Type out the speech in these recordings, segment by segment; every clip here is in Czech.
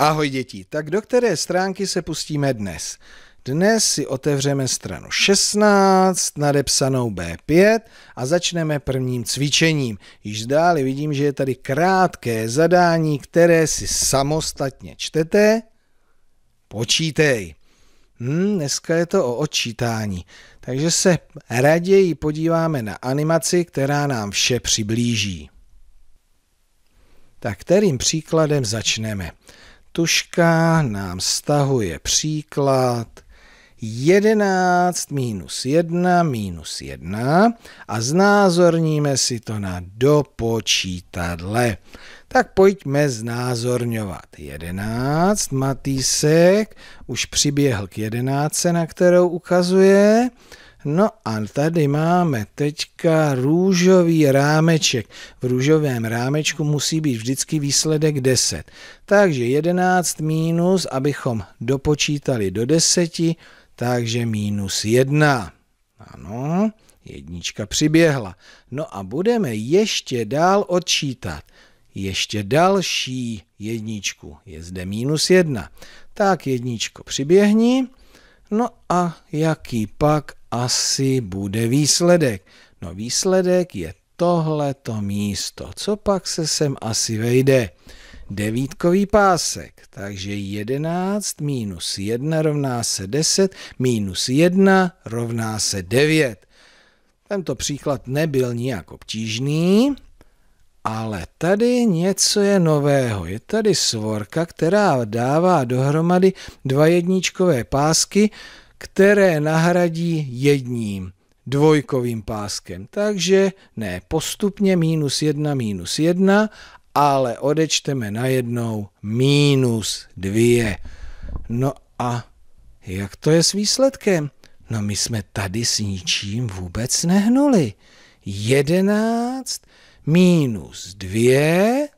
Ahoj děti, tak do které stránky se pustíme dnes? Dnes si otevřeme stranu 16, nadepsanou B5 a začneme prvním cvičením. Již dále vidím, že je tady krátké zadání, které si samostatně čtete. Počítej. Hmm, dneska je to o odčítání. Takže se raději podíváme na animaci, která nám vše přiblíží. Tak kterým příkladem začneme? Tuška nám stahuje příklad 11 minus 1 minus 1 a znázorníme si to na dopočítadle. Tak pojďme znázorňovat. 11, Matýsek už přiběhl k 11, na kterou ukazuje. No a tady máme teďka růžový rámeček. V růžovém rámečku musí být vždycky výsledek 10. Takže 11 minus, abychom dopočítali do 10, takže minus 1. Ano, jednička přiběhla. No a budeme ještě dál odčítat. Ještě další jedničku. Je zde minus 1. Tak jedničko přiběhni No a jaký pak asi bude výsledek? No výsledek je tohleto místo. Co pak se sem asi vejde? devítkový pásek. Takže 11 minus 1 rovná se 10, minus 1 rovná se 9. Tento příklad nebyl nijak obtížný, ale tady něco je nového. Je tady svorka, která dává dohromady dva jedničkové pásky, které nahradí jedním dvojkovým páskem. Takže ne postupně minus jedna, minus jedna, ale odečteme najednou minus dvě. No a jak to je s výsledkem? No my jsme tady s ničím vůbec nehnuli. Jedenáct minus 2,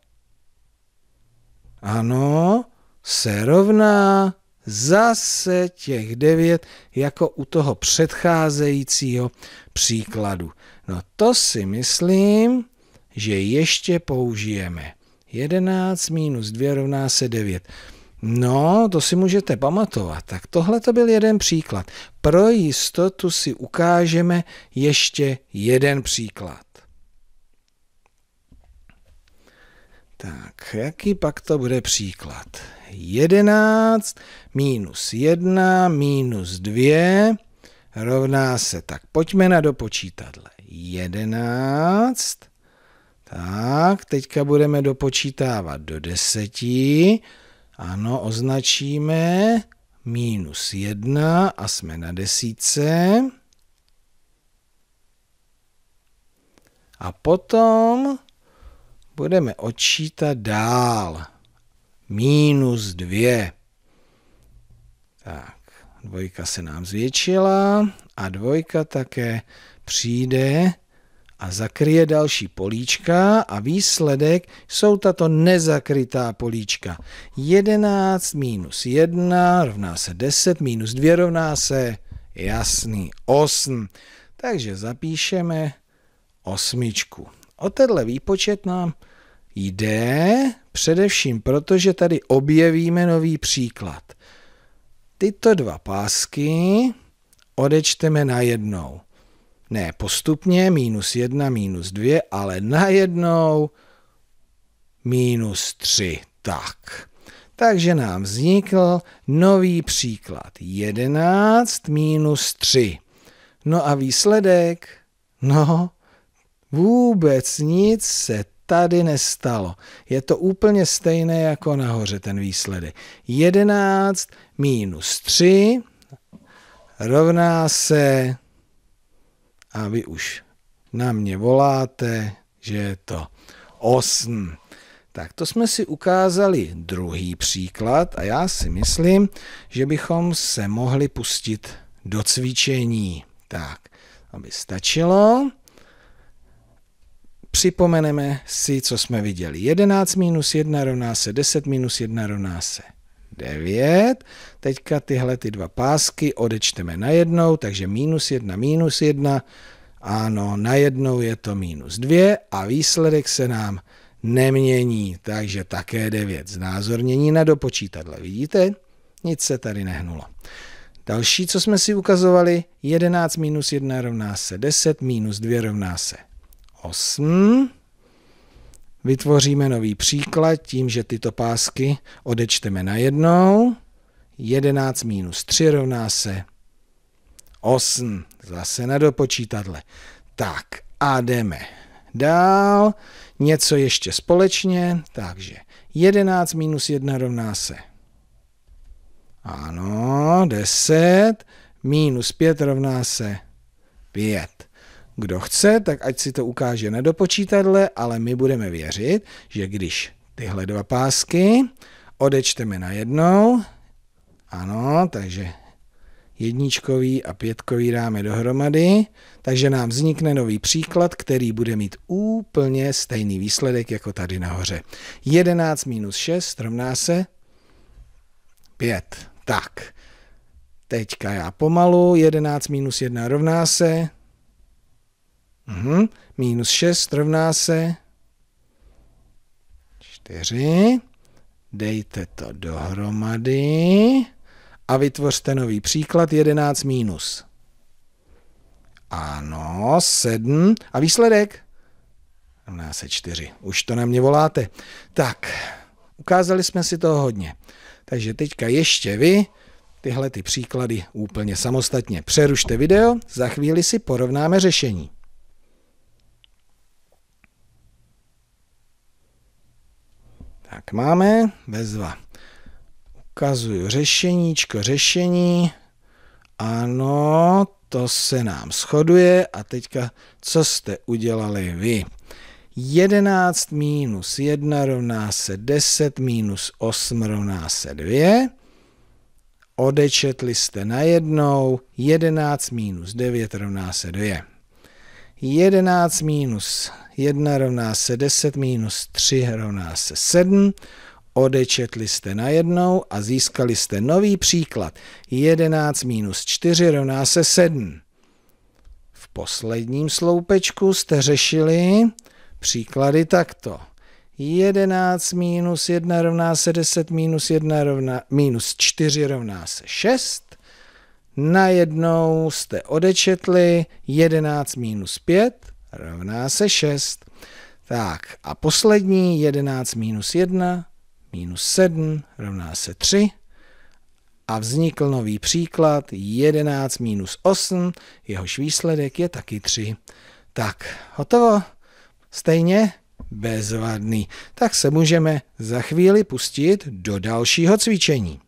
ano, se rovná zase těch 9 jako u toho předcházejícího příkladu. No to si myslím, že ještě použijeme. 11 minus 2 rovná se 9. No, to si můžete pamatovat. Tak tohle to byl jeden příklad. Pro jistotu si ukážeme ještě jeden příklad. Tak, jaký pak to bude příklad? 11 minus 1 minus 2 rovná se, tak pojďme na dopočítadle. 11, tak, teďka budeme dopočítávat do 10, ano, označíme minus 1 a jsme na desíce. A potom budeme odčítat dál. Minus dvě. Tak, dvojka se nám zvětšila a dvojka také přijde a zakryje další políčka a výsledek jsou tato nezakrytá políčka. 11 minus 1 rovná se 10, minus 2 rovná se jasný 8. Takže zapíšeme osmičku. O tenhle výpočet nám jde především proto, že tady objevíme nový příklad. Tyto dva pásky odečteme najednou. Ne postupně, minus jedna, minus dvě, ale najednou minus tři. Tak. Takže nám vznikl nový příklad. 11 minus 3. No a výsledek? No, vůbec nic se tady nestalo. Je to úplně stejné jako nahoře ten výsledek. 11 minus 3 rovná se, a vy už na mě voláte, že je to 8. Tak to jsme si ukázali druhý příklad a já si myslím, že bychom se mohli pustit do cvičení. Tak, aby stačilo připomeneme si, co jsme viděli. 11 minus 1 rovná se 10 minus 1 rovná se 9. Teďka tyhle ty dva pásky odečteme na jednou, takže minus 1 minus 1. Ano, na jednou je to minus 2 a výsledek se nám nemění, takže také 9. Znázornění na dopočítadle, vidíte? Nic se tady nehnulo. Další, co jsme si ukazovali, 11 minus 1 rovná se 10, minus 2 rovná se 8. Vytvoříme nový příklad tím, že tyto pásky odečteme na jednou. 11 minus 3 rovná se 8. Zase na dopočítadle. Tak a jdeme dál. Něco ještě společně. Takže 11 minus 1 rovná se. Ano, 10 minus 5 rovná se 5. Kdo chce, tak ať si to ukáže na dopočítadle, ale my budeme věřit, že když tyhle dva pásky odečteme na jednou, ano, takže jedničkový a pětkový dáme dohromady, takže nám vznikne nový příklad, který bude mít úplně stejný výsledek jako tady nahoře. 11 minus 6 rovná se 5. Tak, teďka já pomalu, 11 minus 1 rovná se Mhm. Minus 6 rovná se 4. Dejte to dohromady a vytvořte nový příklad 11 minus. Ano, 7. A výsledek? Rovná se 4. Už to na mě voláte. Tak, ukázali jsme si toho hodně. Takže teďka ještě vy tyhle ty příklady úplně samostatně. Přerušte video, za chvíli si porovnáme řešení. Tak máme bezva. Ukazuju řešeníčko, řešení. Ano, to se nám shoduje. A teďka, co jste udělali vy? 11 minus 1 rovná se 10, minus 8 rovná se 2. Odečetli jste najednou 11 minus 9 rovná se 2. 11 minus 1 rovná se 10 minus 3 rovná se 7. Odečetli jste najednou a získali jste nový příklad. 11 minus 4 rovná se 7. V posledním sloupečku jste řešili příklady takto. 11 minus 1 rovná se 10 minus 1 rovná, minus 4 rovná se 6 najednou jste odečetli 11 minus 5 rovná se 6. Tak a poslední 11 minus 1 minus 7 rovná se 3 a vznikl nový příklad 11 minus 8, jehož výsledek je taky 3. Tak, hotovo? Stejně? Bezvadný. Tak se můžeme za chvíli pustit do dalšího cvičení.